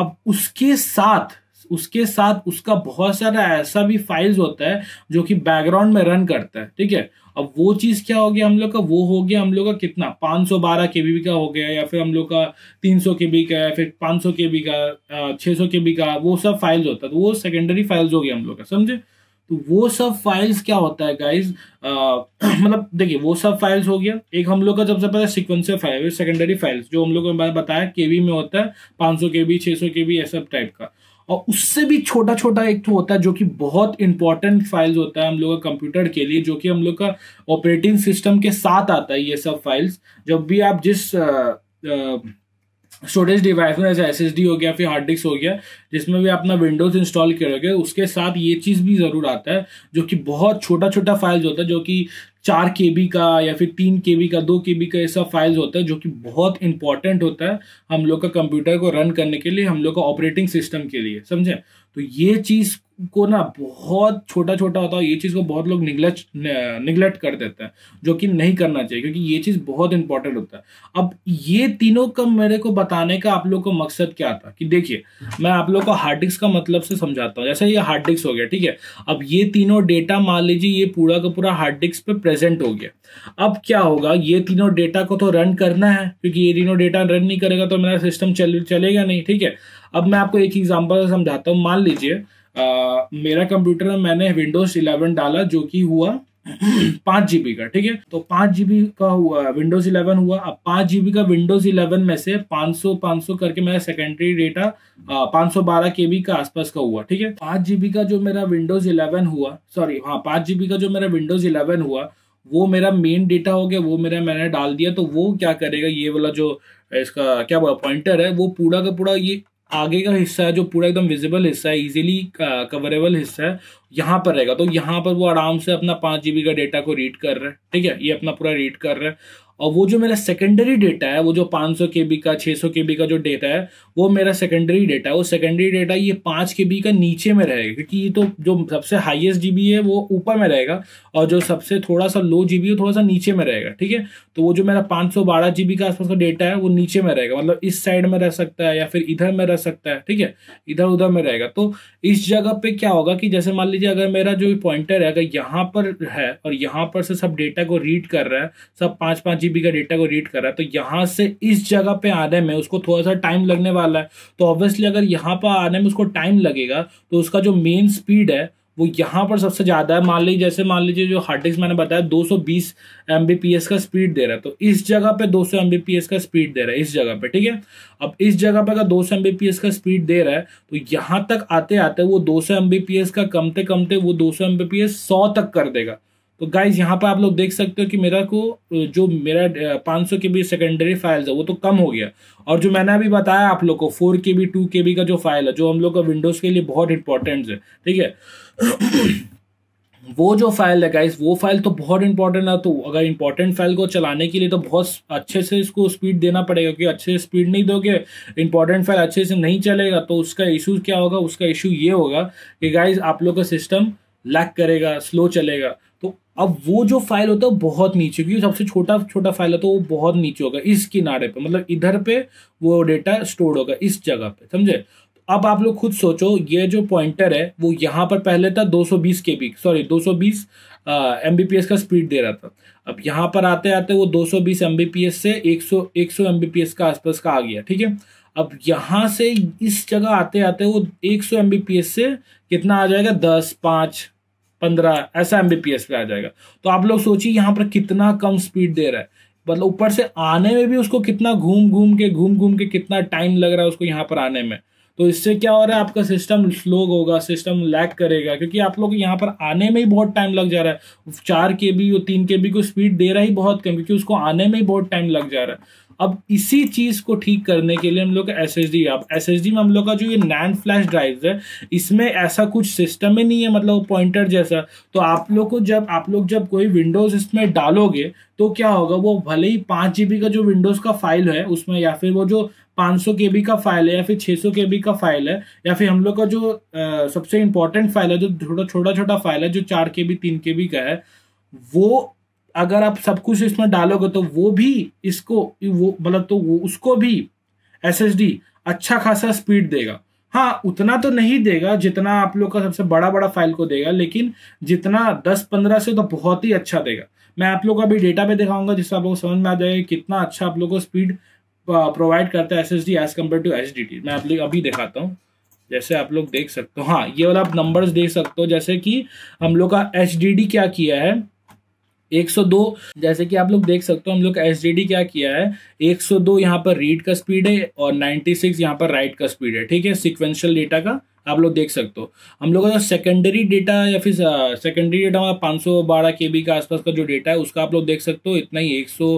Speaker 1: अब उसके साथ उसके साथ उसका बहुत सारा ऐसा भी फाइल्स होता है जो कि बैकग्राउंड में रन करता है ठीक है अब वो चीज़ क्या हो गया हम लोग का वो हो गया हम लोग का कितना सौ बारह के बी का हो गया या फिर हम लोग का तीन सौ के बी का या फिर के बी का सौ के बी का वो सब फाइल्स होता है तो वो सेकेंडरी फाइल्स हो गया हम लोग का समझे तो वो सब फाइल्स क्या होता है गाइज [clears throat] मतलब देखिए वो सब फाइल्स हो गया एक हम लोग का सबसे पहले सिक्वेंसर फाइल सेकेंडरी फाइल्स जो हम लोग को बताया केवी में होता है सौ के बी केबी सौ के बी सब टाइप का और उससे भी छोटा छोटा एक तो होता है जो कि बहुत इंपॉर्टेंट फाइल्स होता है हम लोग का कंप्यूटर के लिए जो कि हम लोग का ऑपरेटिंग सिस्टम के साथ आता है ये सब फाइल्स जब भी आप जिस आ, आ, स्टोरेज डिवाइस में जैसे एस एस डी हो गया फिर हार्ड डिस्क हो गया जिसमें भी अपना विंडोज इंस्टॉल करोगे उसके साथ ये चीज़ भी ज़रूर आता है जो कि बहुत छोटा छोटा फाइल्स होता है जो कि चार के बी का या फिर तीन के बी का दो के बी का ऐसा फाइल्स होता है जो कि बहुत इंपॉर्टेंट होता है हम लोग का कंप्यूटर को रन करने के लिए हम लोग का ऑपरेटिंग सिस्टम के लिए समझे तो ये चीज़ को ना बहुत छोटा छोटा होता है ये चीज़ को बहुत लोग निगलेक्ट निग्लेक्ट कर देते हैं जो कि नहीं करना चाहिए क्योंकि ये चीज़ बहुत इंपॉर्टेंट होता है अब ये तीनों का मेरे को बताने का आप लोग को मकसद क्या था कि देखिए मैं आप लोग को हार्ड डिस्क का मतलब से समझाता हूँ जैसे ये हार्ड डिस्क हो गया ठीक है अब ये तीनों डेटा मान लीजिए ये पूरा का पूरा हार्ड डिस्क पर प्रेजेंट हो गया अब क्या होगा ये तीनों डेटा को तो रन करना है क्योंकि ये तीनों डेटा रन नहीं करेगा तो मेरा सिस्टम चल चलेगा नहीं ठीक है अब मैं आपको एक एग्जाम्पल समझाता हूँ मान लीजिए मेरा कंप्यूटर में मैंने विंडोज 11 डाला जो कि हुआ पांच जीबी का ठीक है तो पांच जीबी का हुआ विंडोज इलेवन हुआ अब पांच जीबी का विंडोज इलेवन में से पांच सौ पांच सौ करके मेरा सेकेंडरी डेटा पांच सौ बारह के बी आसपास का हुआ ठीक है पांच जीबी का जो मेरा विंडोज इलेवन हुआ सॉरी हाँ पांच जीबी का जो मेरा विंडोज इलेवन हुआ वो मेरा मेन डेटा हो गया वो मेरा मैंने डाल दिया तो वो क्या करेगा ये वाला जो इसका क्या बोला पॉइंटर है वो पूरा का पूरा ये आगे का हिस्सा है जो पूरा एकदम विजिबल हिस्सा है इजीली कवरेबल uh, हिस्सा है यहाँ पर रहेगा तो यहाँ पर वो आराम से अपना पाँच जी का डेटा को रीड कर रहा है ठीक है ये अपना पूरा रीड कर रहा है और वो जो मेरा सेकेंडरी डेटा है वो जो 500 सौ के बी का 600 सौ का जो डेटा है वो मेरा सेकेंडरी डेटा है वो सेकेंडरी डेटा ये पाँच के बी का नीचे में रहेगा क्योंकि ये तो जो सबसे हाईएस्ट जी है वो ऊपर में रहेगा और जो सबसे थोड़ा सा लो जी है थोड़ा सा नीचे में रहेगा ठीक है तो वो जो मेरा पाँच सौ बारह के आसपास का डेटा है वो नीचे में रहेगा मतलब इस साइड में रह सकता है या फिर इधर में रह सकता है ठीक है इधर उधर में रहेगा तो इस जगह पे क्या होगा कि जैसे मान लीजिए अगर मेरा जो पॉइंटर है अगर यहाँ पर है और यहाँ पर से सब डेटा को रीड कर रहा है सब पाँच पाँच जीबी का डेटा को रीड कर रहा है तो यहाँ से इस जगह पे आने में उसको थोड़ा सा टाइम लगने वाला है तो ऑब्वियसली अगर यहाँ पर आने में उसको टाइम लगेगा तो उसका जो मेन स्पीड है वो यहाँ पर सबसे ज़्यादा है मान लीजिए जैसे मान लीजिए जो हार्ड डिस्क मैंने बताया 220 बीस का स्पीड दे रहा है तो इस जगह पे 200 सौ का स्पीड दे रहा है इस जगह पे ठीक है अब इस जगह पे अगर 200 सौ का स्पीड दे रहा है तो यहाँ तक आते आते वो 200 सौ का कमते कमते वो 200 सौ तक कर देगा तो गाइज यहाँ पर आप लोग देख सकते हो कि मेरा को जो मेरा 500 के बी सेकेंडरी फाइल्स है वो तो कम हो गया और जो मैंने अभी बताया आप लोग को फोर के बी टू के बी का जो फाइल है जो हम लोग का विंडोज़ के लिए बहुत इंपॉर्टेंट है ठीक है [clears throat] वो जो फाइल है गाइज वो फाइल तो बहुत इंपॉर्टेंट है तो अगर इंपॉर्टेंट फाइल को चलाने के लिए तो बहुत अच्छे से इसको स्पीड देना पड़ेगा क्योंकि अच्छे से स्पीड नहीं दोगे इंपॉर्टेंट फाइल अच्छे से नहीं चलेगा तो उसका इशू क्या होगा उसका इशू ये होगा कि गाइज आप लोग का सिस्टम लैक करेगा स्लो चलेगा अब वो जो फाइल होता है बहुत नीचे क्योंकि सबसे छोटा छोटा फाइल होता है तो वो बहुत नीचे होगा इस किनारे पे मतलब इधर पे वो डेटा स्टोर होगा इस जगह पे समझे अब आप लोग खुद सोचो ये जो पॉइंटर है वो यहाँ पर पहले था 220 के बीस सॉरी 220 बीस का स्पीड दे रहा था अब यहाँ पर आते आते वो 220 एम से 100 सौ एम का आसपास का आ गया ठीक है अब यहाँ से इस जगह आते आते वो 100 सौ से कितना आ जाएगा दस पाँच पंद्रह ऐसा एम पे आ जाएगा तो आप लोग सोचिए यहाँ पर कितना कम स्पीड दे रहा है मतलब ऊपर से आने में भी उसको कितना घूम घूम के घूम घूम के कितना टाइम लग रहा है उसको यहाँ पर आने में तो इससे क्या हो रहा है आपका सिस्टम स्लो होगा सिस्टम लैग करेगा क्योंकि आप लोग यहाँ पर आने में ही बहुत टाइम लग जा रहा है चार के बी और तीन के बी को स्पीड दे रहा ही बहुत कम क्योंकि उसको आने में ही बहुत टाइम लग जा रहा है अब इसी चीज़ को ठीक करने के लिए हम लोग एस एस डी आप एस एस डी में हम लोग का जो ये नैन फ्लैश ड्राइव है इसमें ऐसा कुछ सिस्टम ही नहीं है मतलब पॉइंटर जैसा तो आप लोग को जब आप लोग जब कोई विंडोज इसमें डालोगे तो क्या होगा वो भले ही पांच जी का जो विंडोज़ का फाइल है उसमें या फिर वो जो 500 के बी का फाइल है या फिर 600 के बी का फाइल है या फिर हम लोग का जो आ, सबसे इंपॉर्टेंट फाइल है जो थोड़ा छोटा छोटा फाइल है जो चार के बी तीन के बी का है वो अगर आप सब कुछ इसमें डालोगे तो वो भी इसको वो मतलब तो वो उसको भी एस अच्छा खासा स्पीड देगा हाँ उतना तो नहीं देगा जितना आप लोग का सबसे बड़ा बड़ा फाइल को देगा लेकिन जितना 10-15 से तो बहुत ही अच्छा देगा मैं आप लोग का अभी डेटा पे दिखाऊंगा जिससे आप लोग समझ में आ जाएगा कितना अच्छा आप लोग को स्पीड प्रोवाइड करता है S S D as compare to H D T मैं आप लोग अभी दिखाता हूँ जैसे आप लोग देख सकते हो हाँ ये वाला आप नंबर्स देख सकते हो जैसे कि हम लोग का एच डी डी क्या किया है 102 जैसे कि आप लोग देख सकते हो हम लोग एस क्या किया है 102 यहाँ पर रीड का स्पीड है और 96 सिक्स यहाँ पर राइट का स्पीड है ठीक है सिक्वेंशियल डेटा का आप लोग देख सकते हो हम लोग का सेकेंडरी डेटा या फिर सेकेंडरी डेटा हमारा पाँच सौ बारह के बी के आसपास का जो डेटा है उसका आप लोग देख सकते हो इतना ही एक सौ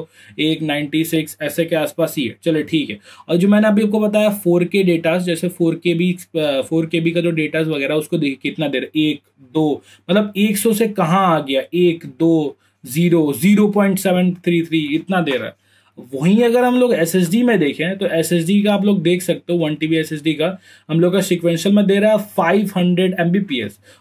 Speaker 1: एक नाइन्टी सिक्स ऐसे के आसपास ही है चलो ठीक है और जो मैंने अभी आपको बताया फोर के डेटाज जैसे four K B four K B का जो डेटाज वगैरह उसको कितना देर एक दो मतलब एक सौ से कहाँ आ गया एक दो zero zero point seven three three इतना दे रहा है वहीं अगर हम लोग एस में देखें तो एस का आप लोग देख सकते हो वन टी बी का हम लोग का सिक्वेंशियल में दे रहा है फाइव हंड्रेड एम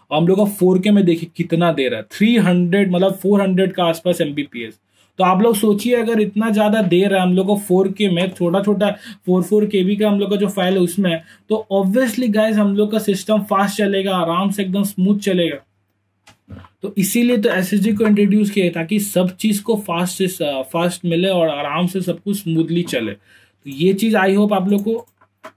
Speaker 1: और हम लोग का फोर के में देखिए कितना दे रहा है थ्री हंड्रेड मतलब फोर हंड्रेड का आसपास एम बी पी एस तो आप लोग सोचिए अगर इतना ज़्यादा दे रहा है हम लोग को फोर के में छोटा छोटा फोर फोर के बी का हम लोग का जो फाइल है उसमें तो ऑब्वियसली गाइज हम लोग का सिस्टम फास्ट चलेगा आराम से एकदम स्मूथ चलेगा तो इसीलिए तो एस को इंट्रोड्यूस किया ताकि सब चीज़ को फास्ट से फास्ट मिले और आराम से सब कुछ स्मूथली चले तो ये चीज़ आई होप आप लोग को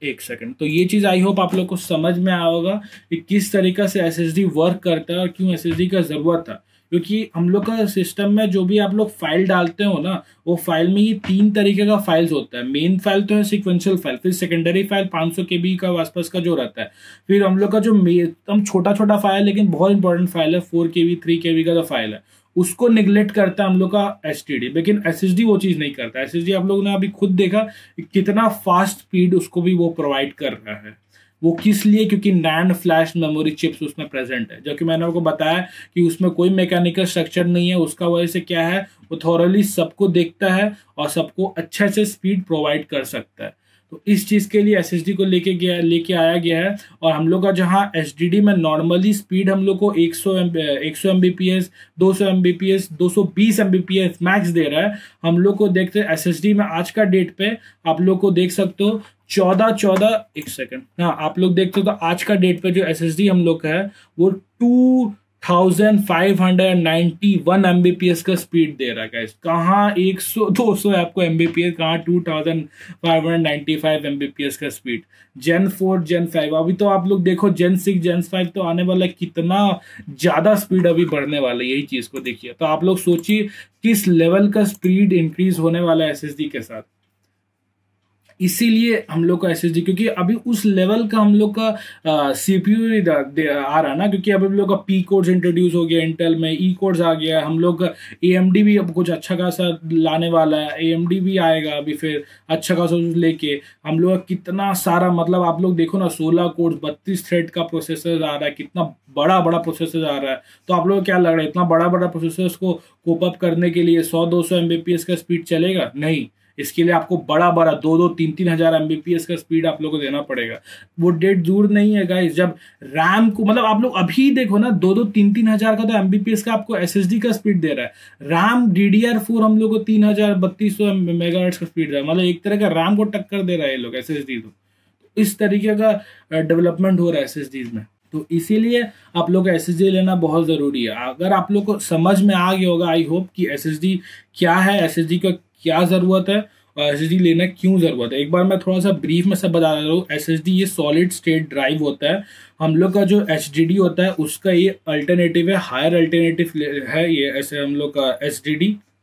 Speaker 1: एक सेकंड तो ये चीज़ आई होप आप लोग को समझ में आया होगा कि किस तरीका से एस वर्क करता है और क्यों एस का ज़रूरत है क्योंकि हम लोग का सिस्टम में जो भी आप लोग फाइल डालते हो ना वो फाइल में ये तीन तरीके का फाइल्स होता है मेन फाइल तो है सिक्वेंशियल फाइल फिर सेकेंडरी फाइल पाँच सौ के बी का आसपास का जो रहता है फिर हम लोग का जो एकदम छोटा छोटा फाइल लेकिन बहुत इंपॉर्टेंट फाइल है four K B three K B का जो फाइल है उसको निगलेक्ट करता है हम लोग का एस टी डी लेकिन एस एस डी वो चीज़ नहीं करता एस एस डी आप लोगों ने अभी खुद देखा कितना फास्ट स्पीड उसको भी वो प्रोवाइड कर रहा है वो किस लिए क्योंकि नैंड फ्लैश मेमोरी चिप्स उसमें प्रेजेंट है जो कि मैंने आपको बताया कि उसमें कोई मैकेनिकल स्ट्रक्चर नहीं है उसका वजह से क्या है वो थॉरली सबको देखता है और सबको अच्छे से स्पीड प्रोवाइड कर सकता है तो इस चीज़ के लिए एस को लेके गया लेके आया गया है और हम लोग का जहाँ एस में नॉर्मली स्पीड हम लोग को एक सौ एक सौ एम बी पी एस दो सौ एम बी पी एस दो सौ बीस M B P S max दे रहा है हम लोग को देखते एस एस में आज का डेट पे आप लोग को देख सकते हो चौदह चौदह एक सेकेंड हाँ आप लोग देखते हो तो आज का डेट पे जो एस हम लोग का है वो two thousand five hundred ninety one M B P S का स्पीड दे रहा है कहाँ एक सौ दो सौ आपको एम बी पी एस कहाँ two thousand five hundred ninety five M B P S का speed gen four gen five अभी तो आप लोग देखो जेन सिक्स जेन फाइव तो आने वाला है कितना ज़्यादा स्पीड अभी बढ़ने वाला है यही चीज़ को देखिए तो आप लोग सोचिए किस लेवल का स्पीड इंक्रीज होने वाला है एस एस डी के साथ इसीलिए हम लोग का एस एस क्योंकि अभी उस लेवल का हम लोग का सी पी यू आ रहा ना क्योंकि अभी हम लोग का पी कोड्स इंट्रोड्यूस हो गया इंटेल में ई e कोड्स आ गया हम लोग ए एम डी भी अब कुछ अच्छा खासा लाने वाला है ए एम डी भी आएगा अभी फिर अच्छा खासा लेके हम लोग कितना सारा मतलब आप लोग देखो ना सोलह कोड्स बत्तीस थ्रेड का प्रोसेसर आ रहा है कितना बड़ा बड़ा प्रोसेसर आ रहा है तो आप लोग क्या लग रहा है इतना बड़ा बड़ा प्रोसेसर को कोप अप करने के लिए सौ दो सौ एम का स्पीड चलेगा नहीं इसके लिए आपको बड़ा बड़ा दो दो तीन तीन हज़ार एम का स्पीड आप लोग को देना पड़ेगा वो डेट दूर नहीं है गाइज जब रैम को मतलब आप लोग अभी देखो ना दो दो तीन तीन हज़ार का तो एम का आपको एस का स्पीड दे रहा है RAM D D R four हम लोग को तीन हज़ार बत्तीस सौ मेगा का स्पीड दे रहा है मतलब एक तरह का रैम को टक्कर दे रहा है ये लोग एस एस तो।, तो इस तरीके का डेवलपमेंट हो रहा है एस में तो इसीलिए आप लोग एस लेना बहुत ज़रूरी है अगर आप लोग को समझ में आ गया होगा आई होप कि एस क्या है एस का क्या ज़रूरत है और एस लेना क्यों ज़रूरत है एक बार मैं थोड़ा सा ब्रीफ में सब बता रहा हूँ एस ये सॉलिड स्टेट ड्राइव होता है हम लोग का जो एच होता है उसका ये अल्टरनेटिव है हायर अल्टरनेटिव है ये ऐसे हम लोग का एस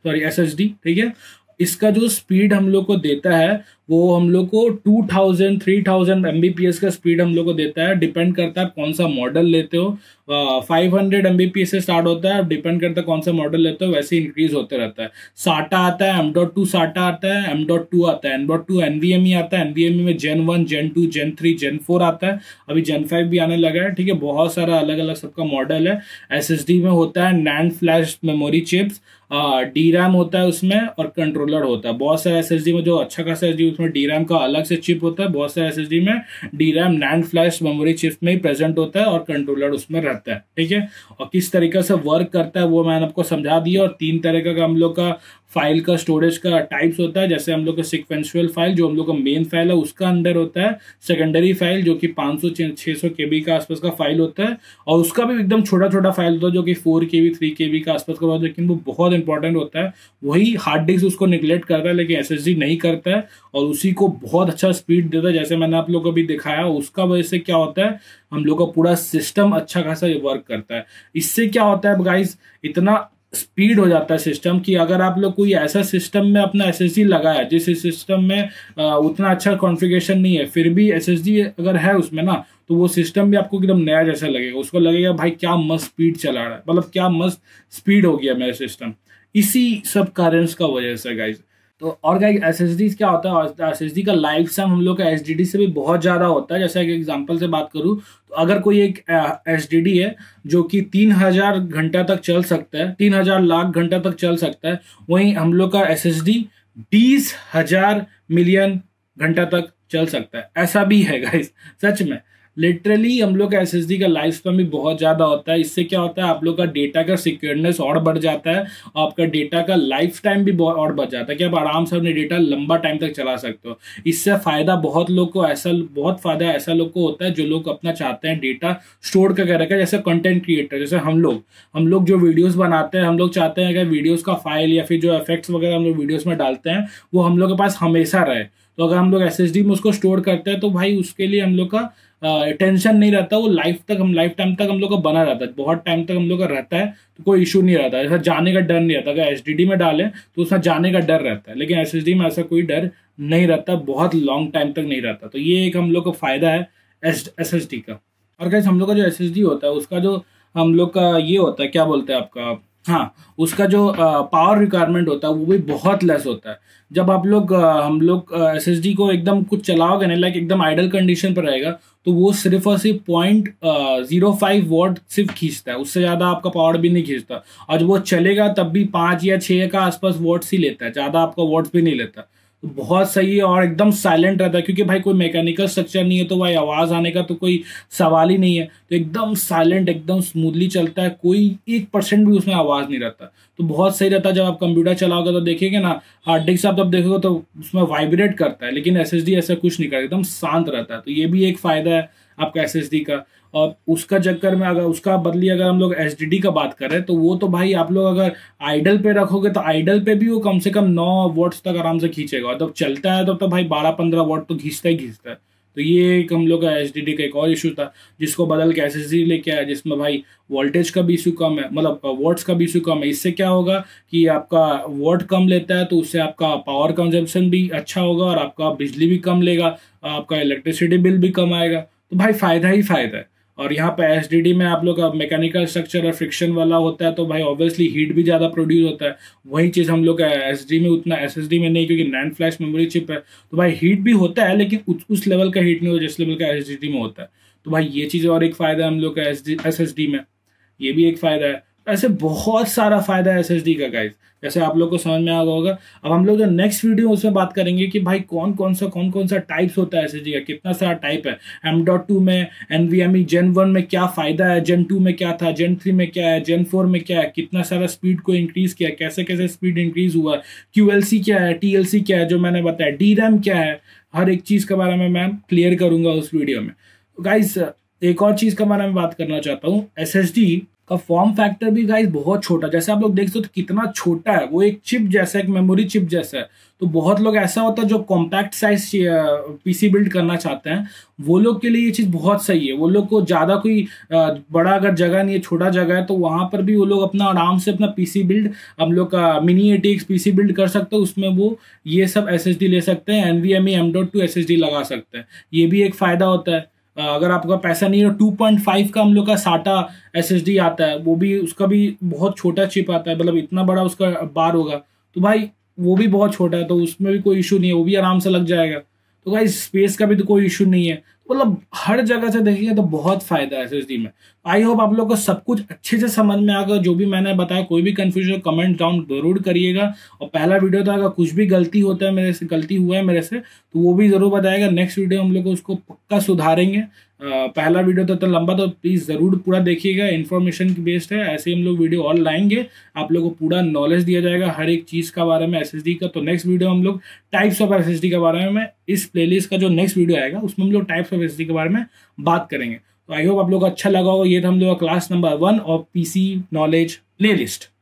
Speaker 1: सॉरी एस ठीक है इसका जो स्पीड हम लोग को देता है वो हम लोग को 2000 3000 mbps का स्पीड हम लोग को देता है डिपेंड करता है कौन सा मॉडल लेते हो फाइव हंड्रेड mbps से स्टार्ट होता है डिपेंड करता है कौन सा मॉडल लेते हो वैसे इंक्रीज होते रहता है साटा आता है एम डॉट टू साटा आता है एम डॉट टू आता है एम डॉट टू ई आता है ई e में gen one gen two gen three gen four आता है अभी जेन फाइव भी आने लगा है ठीक है बहुत सारा अलग अलग सबका मॉडल है एस में होता है NAND flash memory chips D RAM होता है उसमें और कंट्रोलर होता है बहुत सारे एस में जो अच्छा खासा एस उसमें डी रैम का अलग से चिप होता है बहुत सारे एस में D RAM NAND flash memory chip में ही प्रेजेंट होता है और कंट्रोलर उसमें रहता है ठीक है और किस तरीके से वर्क करता है वो मैंने आपको समझा दिया और तीन तरीके का हम लोग का फाइल का स्टोरेज का टाइप्स होता है जैसे हम लोग का सिक्वेंशुअल फाइल जो हम लोग का मेन फाइल है उसका अंदर होता है सेकेंडरी फाइल जो कि 500 के केबी का आसपास का फाइल होता है और उसका भी एकदम छोटा छोटा फाइल होता है जो कि 4 केबी के बी का आसपास का होता है लेकिन वो बहुत इंपॉर्टेंट होता है वही हार्ड डिस्क उसको निगलेक्ट करता है लेकिन एस नहीं करता है और उसी को बहुत अच्छा स्पीड देता है जैसे मैंने आप लोग को भी दिखाया उसका वजह से क्या होता है हम लोग का पूरा सिस्टम अच्छा खासा वर्क करता है इससे क्या होता है गाइज इतना स्पीड हो जाता है सिस्टम कि अगर आप लोग कोई ऐसा सिस्टम में अपना एस एस लगाया जिस सिस्टम में आ, उतना अच्छा कॉन्फ़िगरेशन नहीं है फिर भी एस अगर है उसमें ना तो वो सिस्टम भी आपको एकदम नया जैसा लगेगा उसको लगेगा भाई क्या मस्त स्पीड चला रहा है मतलब क्या मस्त स्पीड हो गया मेरा सिस्टम इसी सब कारण का वजह से गाइज तो और गाइज एस क्या होता है एस का लाइफ टाइम हम लोग का एस से भी बहुत ज़्यादा होता है जैसे एग्जाम्पल से बात करूँ तो अगर कोई एक एस डी डी है जो कि तीन हज़ार घंटा तक चल सकता है तीन हज़ार लाख घंटा तक चल सकता है वहीं हम लोग का एस एस डी बीस हजार मिलियन घंटा तक चल सकता है ऐसा भी है गाइज सच में लिटरली हम लोग का एस का लाइफ स्पैन भी बहुत ज़्यादा होता है इससे क्या होता है आप लोग का डेटा का सिक्योरनेस और बढ़ जाता है और आपका डेटा का लाइफ टाइम भी बहुत और बढ़ जाता है कि आप आराम से अपने डेटा लंबा टाइम तक चला सकते हो इससे फ़ायदा बहुत लोग को ऐसा बहुत फ़ायदा ऐसा लोग को होता है जो लोग अपना चाहते हैं डेटा स्टोर करके रखें जैसे कंटेंट क्रिएटर जैसे हम लोग हम लोग जो वीडियोज़ बनाते हैं हम लोग चाहते हैं अगर वीडियोज़ का फाइल या फिर जो इफेक्ट्स वगैरह हम लोग वीडियोज़ में डालते हैं वो हम लोग के पास हमेशा रहे तो अगर हम लोग एस में उसको स्टोर करते हैं तो भाई उसके लिए हम लोग का टेंशन नहीं रहता वो लाइफ तक हम लाइफ टाइम तक हम लोग का बना रहता है बहुत टाइम तक हम लोग का रहता है तो कोई इशू नहीं रहता ऐसा जाने का डर नहीं रहता अगर एस में डालें तो उसमें जाने का डर रहता है लेकिन एस में ऐसा कोई डर नहीं रहता बहुत लॉन्ग टाइम तक नहीं रहता तो ये एक हम लोग का फ़ायदा है एस एस का और कैसे हम लोग का जो एस होता है उसका जो हम लोग का ये होता है क्या बोलते हैं आपका हाँ उसका जो पावर रिक्वायरमेंट होता है वो भी बहुत लेस होता है जब आप लोग हम लोग एस एस डी को एकदम कुछ चलाओगे ना लाइक एकदम आइडल कंडीशन पर रहेगा तो वो सिर्फ और सिर्फ पॉइंट जीरो फाइव वॉट सिर्फ खींचता है उससे ज़्यादा आपका पावर भी नहीं खींचता और जब वो चलेगा तब भी पाँच या छः का आसपास वॉट्स ही लेता है ज़्यादा आपका वॉट्स भी नहीं लेता तो बहुत सही है और एकदम साइलेंट रहता है क्योंकि भाई कोई मैकेनिकल स्ट्रक्चर नहीं है तो भाई आवाज़ आने का तो कोई सवाल ही नहीं है तो एकदम साइलेंट एकदम स्मूथली चलता है कोई एक परसेंट भी उसमें आवाज़ नहीं रहता तो बहुत सही रहता है जब आप कंप्यूटर चलाओगे तो देखेंगे ना हार्ड डिस्क आप जब देखोगे तो उसमें वाइब्रेट करता है लेकिन एस ऐसा कुछ नहीं करता एकदम शांत रहता है तो ये भी एक फ़ायदा है आपका एस का और उसका चक्कर में अगर उसका बदली अगर हम लोग एस का बात करें तो वो तो भाई आप लोग अगर आइडल पे रखोगे तो आइडल पे भी वो कम से कम नौ वॉट्स तक आराम से खींचेगा और जब चलता है तब तो, तो भाई बारह पंद्रह वॉट तो खींचता ही खींचता है तो ये एक हम लोग का एच का एक और इशू था जिसको बदल के एस एस डी लेके आया जिसमें भाई वोल्टेज का भी इशू कम है मतलब वोट्स का भी इशू कम है इससे क्या होगा कि आपका वोट कम लेता है तो उससे आपका पावर कंजम्पशन भी अच्छा होगा और आपका बिजली भी कम लेगा आपका इलेक्ट्रिसिटी बिल भी कम आएगा तो भाई फ़ायदा ही फ़ायदा है और यहाँ पे एस में आप लोग का मैकेनिकल स्ट्रक्चर और फ्रिक्शन वाला होता है तो भाई ऑब्वियसली हीट भी ज़्यादा प्रोड्यूस होता है वही चीज़ हम लोग एस में उतना एस में नहीं क्योंकि नैन फ्लैश मेमोरी चिप है तो भाई हीट भी होता है लेकिन उस उस लेवल का हीट नहीं होता जिस लेवल का एस में होता है तो भाई ये चीज़ और एक फ़ायदा है हम लोग का एस एस में ये भी एक फ़ायदा है ऐसे बहुत सारा फ़ायदा है एस का गाइज जैसे आप लोग को समझ में आ गया होगा अब हम लोग जो नेक्स्ट वीडियो उसमें बात करेंगे कि भाई कौन कौन सा कौन कौन सा टाइप्स होता है एस का कितना सारा टाइप है एम डॉट टू में N V M E gen one में क्या फ़ायदा है जेन टू में क्या था जेन थ्री में क्या है जेन फोर में क्या है कितना सारा स्पीड को इंक्रीज़ किया कैसे कैसे स्पीड इंक्रीज़ हुआ क्यू एल सी क्या है टी एल सी क्या है जो मैंने बताया डी रैम क्या है हर एक चीज़ के बारे में मैं क्लियर करूंगा उस वीडियो में गाइज एक और चीज़ के बारे में बात करना चाहता हूँ एस एस डी का फॉर्म फैक्टर भी गाइस बहुत छोटा जैसे आप लोग देख सकते हो तो कितना छोटा है वो एक चिप जैसा एक मेमोरी चिप जैसा है तो बहुत लोग ऐसा होता है जो कॉम्पैक्ट साइज पीसी बिल्ड करना चाहते हैं वो लोग के लिए ये चीज़ बहुत सही है वो लोग को ज़्यादा कोई बड़ा अगर जगह नहीं है छोटा जगह है तो वहाँ पर भी वो लोग अपना आराम से अपना पीसी बिल्ड हम लोग का mini A T X build कर सकते हैं उसमें वो ये सब एस ले सकते हैं N V M E M dot two लगा सकते हैं ये भी एक फ़ायदा होता है अगर आपका पैसा नहीं है टू पॉइंट फाइव का हम लोग का साटा एस एस डी आता है वो भी उसका भी बहुत छोटा चिप आता है मतलब इतना बड़ा उसका बार होगा तो भाई वो भी बहुत छोटा है तो उसमें भी कोई इशू नहीं है वो भी आराम से लग जाएगा तो भाई स्पेस का भी तो कोई इशू नहीं है मतलब हर जगह से देखिए तो बहुत फायदा है एस में आई होप आप लोग को सब कुछ अच्छे से समझ में आकर जो भी मैंने बताया कोई भी कन्फ्यूजन कमेंट डाउन जरूर करिएगा और पहला वीडियो था अगर कुछ भी गलती होता है मेरे से गलती हुआ है मेरे से तो वो भी जरूर बताएगा नेक्स्ट वीडियो हम लोग उसको पक्का सुधारेंगे पहला वीडियो तो इतना लंबा तो प्लीज़ ज़रूर पूरा देखिएगा इन्फॉर्मेशन बेस्ड है ऐसे हम लोग वीडियो और लाएंगे आप लोगों को पूरा नॉलेज दिया जाएगा हर एक चीज़ का बारे में एस का तो नेक्स्ट वीडियो हम लोग टाइप्स ऑफ एस के बारे में इस प्लेलिस्ट का जो नेक्स्ट वीडियो आएगा उसमें हम लोग टाइप्स ऑफ एस के बारे में बात करेंगे तो आई होप आप लोग को अच्छा लगा होगा ये था हम लोग क्लास नंबर वन और पी नॉलेज प्ले